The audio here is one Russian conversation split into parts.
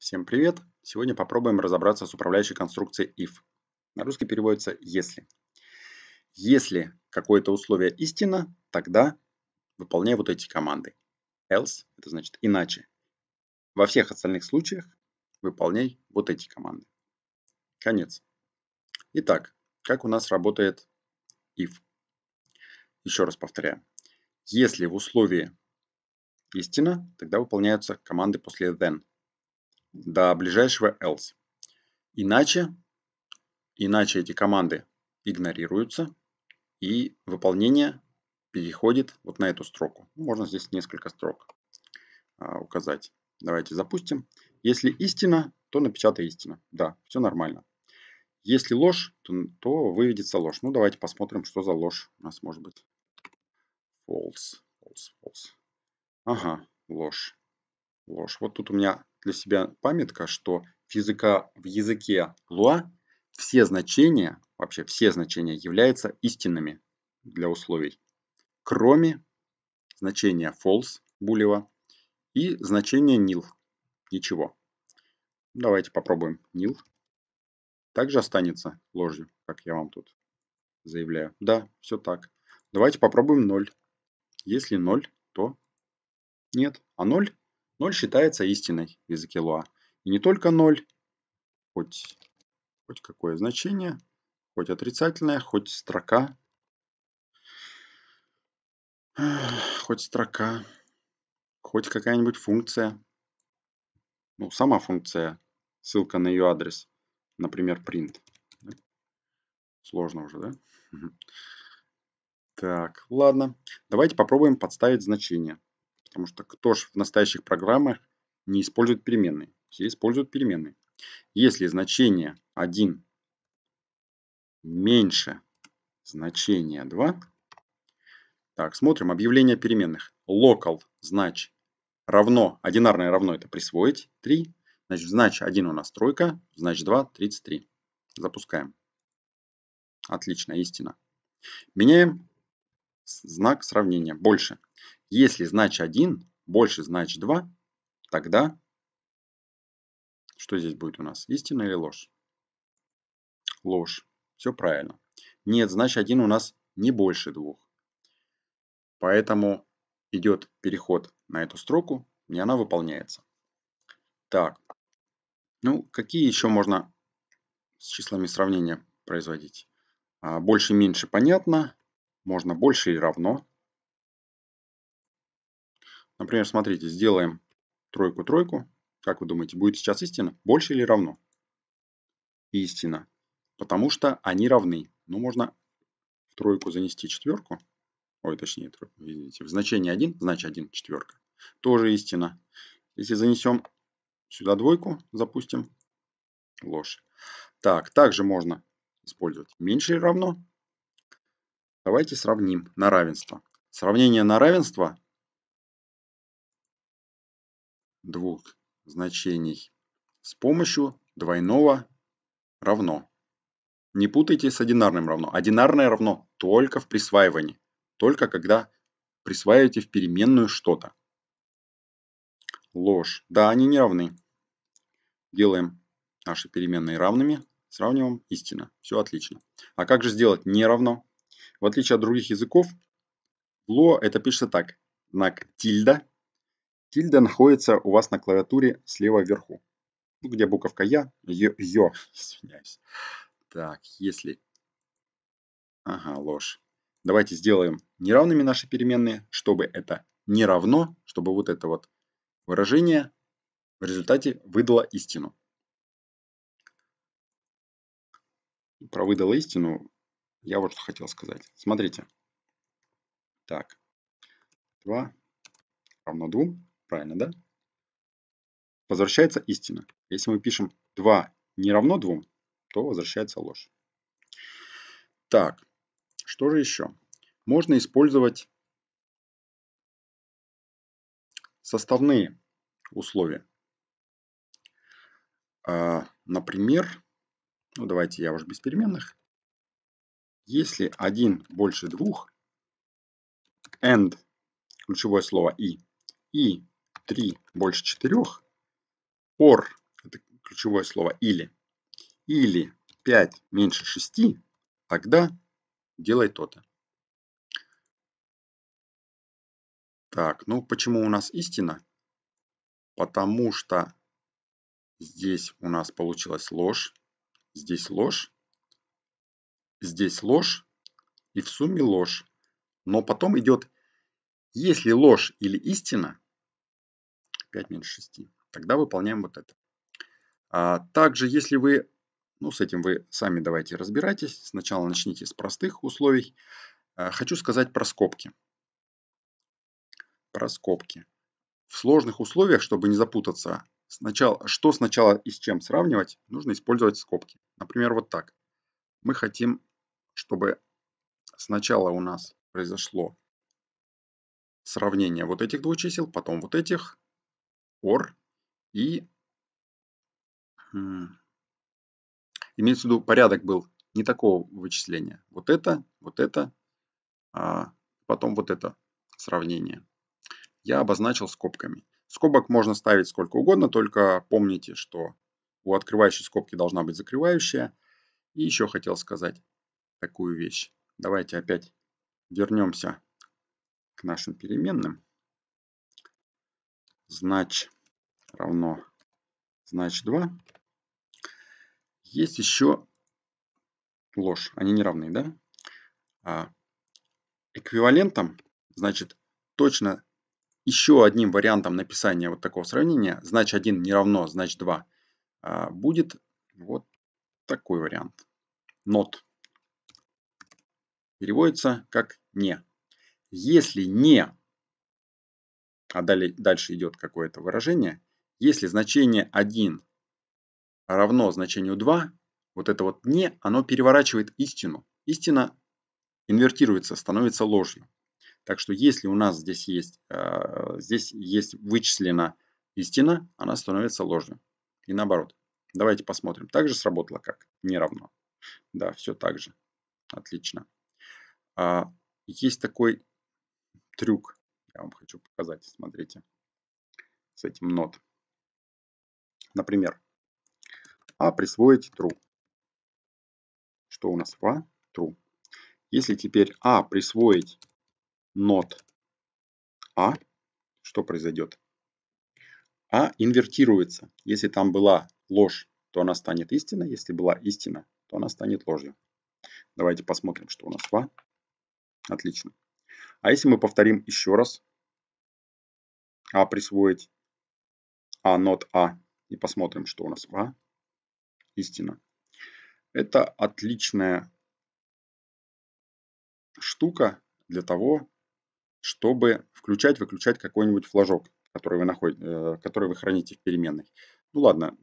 Всем привет! Сегодня попробуем разобраться с управляющей конструкцией if. На русский переводится «если». Если какое-то условие истина, тогда выполняй вот эти команды. Else – это значит иначе. Во всех остальных случаях выполняй вот эти команды. Конец. Итак, как у нас работает if? Еще раз повторяю. Если в условии истина, тогда выполняются команды после then – до ближайшего else. Иначе, иначе эти команды игнорируются, и выполнение переходит вот на эту строку. Можно здесь несколько строк а, указать. Давайте запустим. Если истина, то напечатай истина. Да, все нормально. Если ложь, то, то выведется ложь. Ну, давайте посмотрим, что за ложь у нас может быть. False. false, false. Ага, ложь ложь. Вот тут у меня для себя памятка, что физика в языке Луа все значения, вообще все значения являются истинными для условий, кроме значения false, булева, и значения nil, ничего. Давайте попробуем nil. Также останется ложью, как я вам тут заявляю. Да, все так. Давайте попробуем 0. Если 0, то нет. А 0 Ноль считается истиной в языке Луа. И не только ноль, хоть, хоть какое значение, хоть отрицательное, хоть строка. Хоть строка, хоть какая-нибудь функция. Ну, сама функция, ссылка на ее адрес, например, print. Сложно уже, да? Так, ладно. Давайте попробуем подставить значение. Потому что кто же в настоящих программах не использует переменные? Все используют переменные. Если значение 1 меньше значения 2, так, смотрим объявление переменных. Local, значит, равно, одинарное равно это присвоить, 3. Значит, значит 1 у нас тройка, значит 2, 33. Запускаем. Отлично, истина. Меняем знак сравнения. Больше. Если знач 1 больше знач 2, тогда что здесь будет у нас? Истина или ложь? Ложь. Все правильно. Нет, знач 1 у нас не больше 2. Поэтому идет переход на эту строку, и она выполняется. Так, ну какие еще можно с числами сравнения производить? А, больше-меньше понятно, можно больше и равно. Например, смотрите, сделаем тройку-тройку. Как вы думаете, будет сейчас истина? Больше или равно? Истина. Потому что они равны. Ну, можно в тройку занести четверку. Ой, точнее, тройку, извините. В значение 1, значит 1, четверка. Тоже истина. Если занесем сюда двойку, запустим. Ложь. Так, также можно использовать меньше или равно. Давайте сравним на равенство. Сравнение на равенство двух значений с помощью двойного равно. Не путайте с одинарным равно. Одинарное равно только в присваивании, только когда присваиваете в переменную что-то. Ложь. Да, они не равны. Делаем наши переменные равными, сравниваем истина. Все отлично. А как же сделать не равно? В отличие от других языков, ло это пишется так. Знак тильда Тильда находится у вас на клавиатуре слева вверху. Ну, где буковка Я, Ё, извиняюсь. Так, если... Ага, ложь. Давайте сделаем неравными наши переменные, чтобы это не равно, чтобы вот это вот выражение в результате выдало истину. Про выдало истину я вот что хотел сказать. Смотрите. Так. 2 равно 2. Правильно, да? Возвращается истина. Если мы пишем 2 не равно 2, то возвращается ложь. Так, что же еще? Можно использовать составные условия. А, например, ну давайте я уже без переменных. Если 1 больше 2, and, ключевое слово и, и 3 больше 4, or, это ключевое слово, или, или 5 меньше 6, тогда делай то-то. Так, ну почему у нас истина? Потому что здесь у нас получилась ложь, здесь ложь, здесь ложь и в сумме ложь. Но потом идет, если ложь или истина, 5 меньше 6. Тогда выполняем вот это. А также, если вы, ну с этим вы сами давайте разбирайтесь, сначала начните с простых условий. А, хочу сказать про скобки. Про скобки. В сложных условиях, чтобы не запутаться, сначала, что сначала и с чем сравнивать, нужно использовать скобки. Например, вот так. Мы хотим, чтобы сначала у нас произошло сравнение вот этих двух чисел, потом вот этих, or и имеется в виду порядок был не такого вычисления. Вот это, вот это, а потом вот это сравнение. Я обозначил скобками. Скобок можно ставить сколько угодно, только помните, что у открывающей скобки должна быть закрывающая. И еще хотел сказать такую вещь. Давайте опять вернемся к нашим переменным знач равно знач 2. Есть еще ложь. Они не равны, да? А эквивалентом, значит, точно еще одним вариантом написания вот такого сравнения, знач 1 не равно знач 2, а будет вот такой вариант. Not переводится как «не». Если «не» а далее, дальше идет какое-то выражение, если значение 1 равно значению 2, вот это вот «не», оно переворачивает истину. Истина инвертируется, становится ложью. Так что если у нас здесь есть, э, здесь есть вычислена истина, она становится ложью. И наоборот. Давайте посмотрим. Также сработало как? Не равно. Да, все так же. Отлично. А, есть такой трюк я вам хочу показать, смотрите, с этим not. Например, а присвоить true. Что у нас в True. Если теперь а присвоить not а, что произойдет? А инвертируется. Если там была ложь, то она станет истиной. Если была истина, то она станет ложью. Давайте посмотрим, что у нас в Отлично. А если мы повторим еще раз а присвоить, а not а, и посмотрим, что у нас а, истина. Это отличная штука для того, чтобы включать-выключать какой-нибудь флажок, который вы, находите, э, который вы храните в переменной. Ну ладно,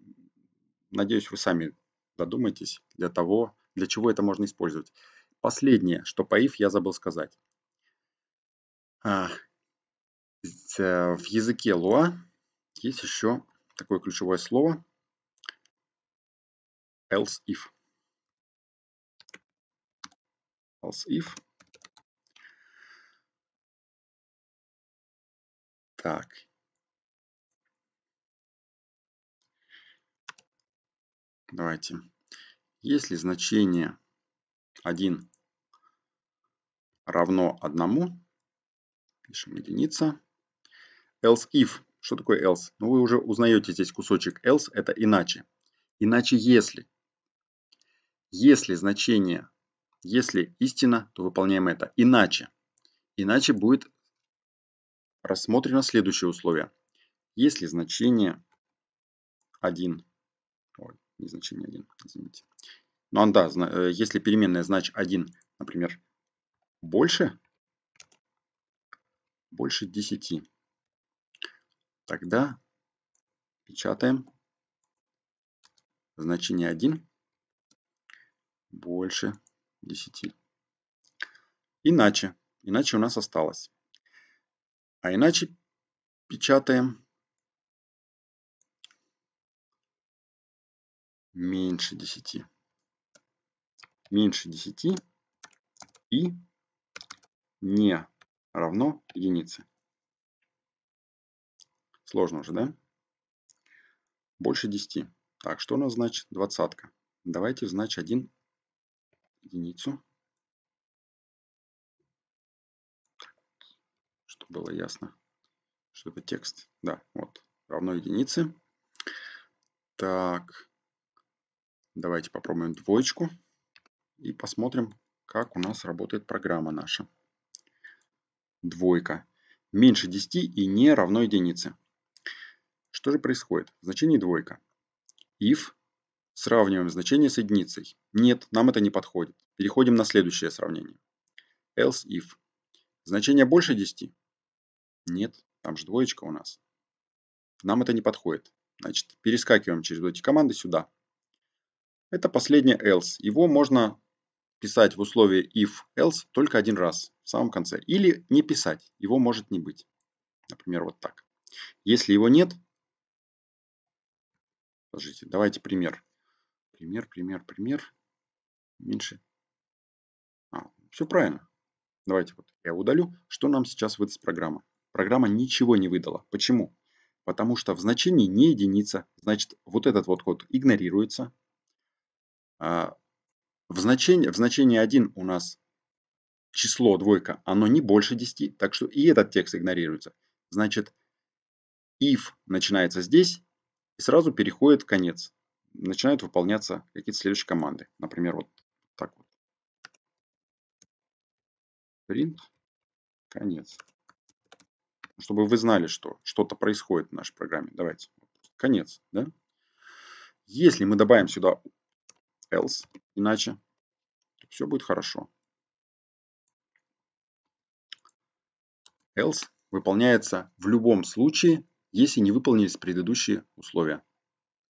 надеюсь, вы сами додумаетесь для того, для чего это можно использовать. Последнее, что по if я забыл сказать. А, э, в языке Луа есть еще такое ключевое слово else if. Else if. Так. Давайте. Если значение 1 равно 1, Пишем единица. Else if. Что такое else? Ну, вы уже узнаете здесь кусочек else. Это иначе. Иначе если. Если значение, если истина, то выполняем это иначе. Иначе будет рассмотрено следующее условие. Если значение 1, ой, не значение 1, извините. Ну, а да, э, если переменная значит 1, например, больше больше 10. Тогда печатаем значение 1 больше 10. Иначе. Иначе у нас осталось. А иначе печатаем меньше 10. Меньше 10 и не равно единице. Сложно уже, да? Больше 10. Так, что у нас значит двадцатка? Давайте в знач 1 единицу. Чтобы было ясно, что это текст. Да, вот, равно единице. Так, давайте попробуем двоечку и посмотрим, как у нас работает программа наша двойка меньше 10 и не равно единице. Что же происходит? Значение двойка. If сравниваем значение с единицей. Нет, нам это не подходит. Переходим на следующее сравнение. Else if. Значение больше 10? Нет, там же двоечка у нас. Нам это не подходит. Значит, перескакиваем через эти команды сюда. Это последнее else. Его можно писать в условии if, else только один раз в самом конце. Или не писать, его может не быть. Например, вот так. Если его нет, подождите, давайте пример. Пример, пример, пример. Меньше. А, все правильно. Давайте вот я удалю. Что нам сейчас выдаст программа? Программа ничего не выдала. Почему? Потому что в значении не единица. Значит, вот этот вот код игнорируется. А, в значении, в значении 1 у нас число двойка, оно не больше 10, так что и этот текст игнорируется. Значит, if начинается здесь и сразу переходит в конец. Начинают выполняться какие-то следующие команды. Например, вот так вот. Print. Конец. Чтобы вы знали, что что-то происходит в нашей программе. Давайте. Конец. Да? Если мы добавим сюда else, иначе все будет хорошо. Else выполняется в любом случае, если не выполнились предыдущие условия,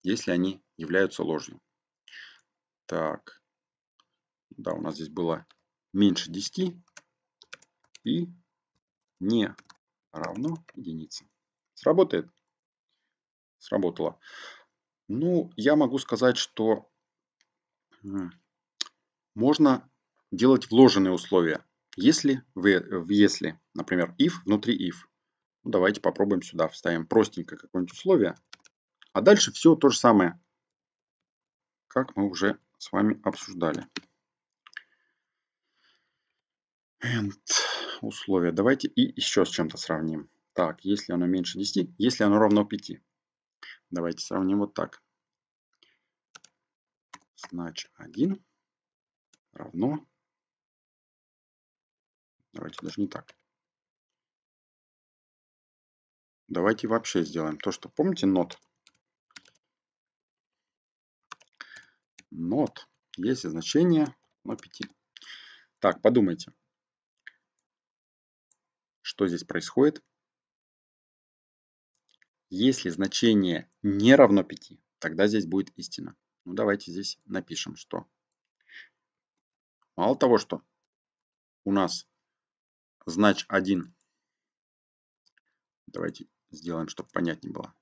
если они являются ложью. Так, да, у нас здесь было меньше 10 и не равно единице. Сработает? Сработало. Ну, я могу сказать, что можно делать вложенные условия. Если, в если например, if внутри if. Ну, давайте попробуем сюда. Вставим простенько какое-нибудь условие. А дальше все то же самое, как мы уже с вами обсуждали. And условия. Давайте и еще с чем-то сравним. Так, если оно меньше 10, если оно равно 5. Давайте сравним вот так. Значит 1 равно... Давайте даже не так. Давайте вообще сделаем то, что помните, not. Not. Есть значение на 5. Так, подумайте. Что здесь происходит? Если значение не равно 5, тогда здесь будет истина. Ну, давайте здесь напишем, что. Мало того, что у нас знач 1. Давайте сделаем, чтобы понятнее было.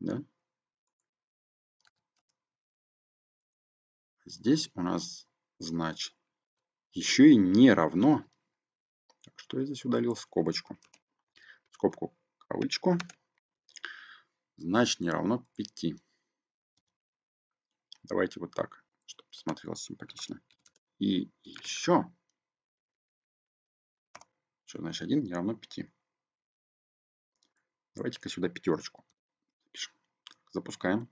Да? Здесь у нас знач еще и не равно. Так, что я здесь удалил? Скобочку. Скобку, кавычку. Знач не равно 5. Давайте вот так, чтобы смотрелось симпатично. И еще. Что значит 1 не равно 5. Давайте-ка сюда пятерочку. Запускаем.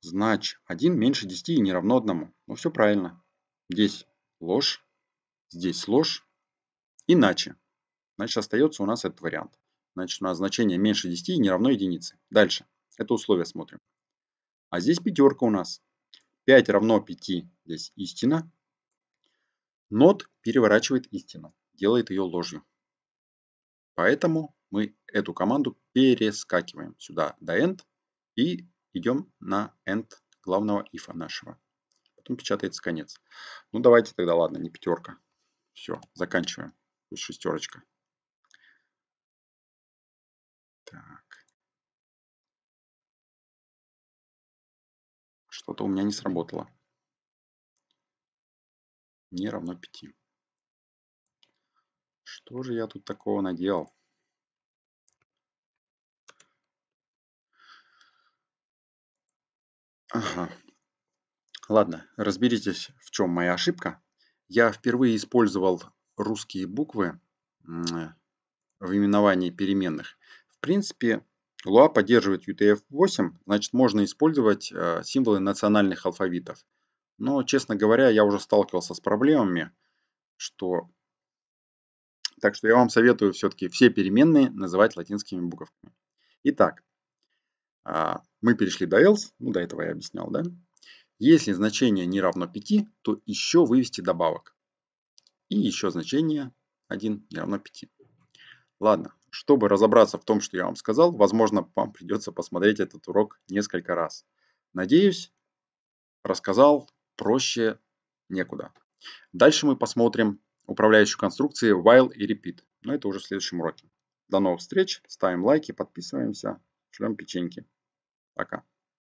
Значит, 1 меньше 10 и не равно 1. Ну, все правильно. Здесь ложь, здесь ложь. Иначе. Значит, остается у нас этот вариант. Значит, у нас значение меньше 10 и не равно единице. Дальше. Это условие смотрим. А здесь пятерка у нас. 5 равно 5, здесь истина. Нот переворачивает истину, делает ее ложью. Поэтому мы эту команду перескакиваем сюда до end и идем на end главного ифа нашего. Потом печатается конец. Ну давайте тогда, ладно, не пятерка. Все, заканчиваем. Пусть шестерочка. Так. Что-то у меня не сработало. Не равно 5. Что же я тут такого наделал? Ага. Ладно, разберитесь, в чем моя ошибка. Я впервые использовал русские буквы в именовании переменных. В принципе, Луа поддерживает UTF-8, значит можно использовать э, символы национальных алфавитов. Но, честно говоря, я уже сталкивался с проблемами, что... Так что я вам советую все-таки все переменные называть латинскими буковками. Итак, а, мы перешли до else, ну до этого я объяснял, да? Если значение не равно 5, то еще вывести добавок. И еще значение 1 не равно 5. Ладно, чтобы разобраться в том, что я вам сказал, возможно, вам придется посмотреть этот урок несколько раз. Надеюсь, рассказал проще некуда. Дальше мы посмотрим управляющую конструкции while и repeat. Но это уже в следующем уроке. До новых встреч. Ставим лайки, подписываемся, шлем печеньки. Пока.